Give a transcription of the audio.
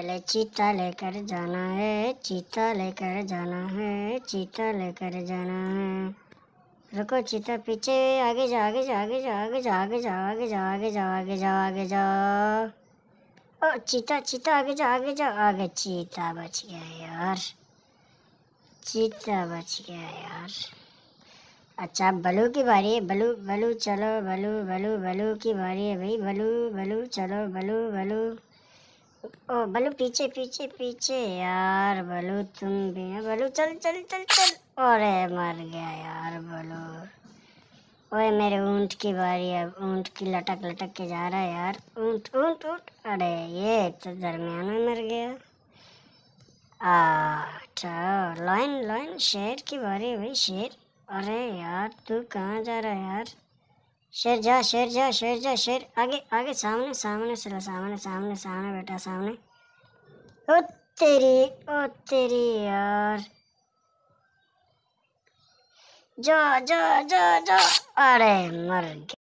पहले चीता लेकर जाना है चीता लेकर जाना है चीता लेकर जाना है रुको चीता पीछे आगे जा आगे जा आगे जा आगे जा आगे जा आगे जा आगे जा आगे जा आगे जा ओ चीता चीता आगे जा आगे जा आगे चीता बच गया यार चीता बच गया यार अच्छा बलू की बारी है बलू बलू चलो बलू बलू बलू की बारी है भाई बलू बलू चलो बलू बलू ओ बलू पीछे पीछे पीछे यार बलू तुम भी बलू चल चल चल चल अरे मर गया यार बलू ओए मेरे ऊंट की बारी है ऊँट की लटक लटक के जा रहा है यार ऊँट ऊंट ऊँट अरे ये तो दरमियान में मर गया अच्छा लाइन लाइन शेर की बारी हुई शेर अरे यार तू कहाँ जा रहा है यार शेर जा शेर जा शेर जा शेर आगे आगे सामने सामने सर सामने सामने सामने बेटा सामने ओ तेरी ओ तेरी यार जा जा जा जा अरे मर गया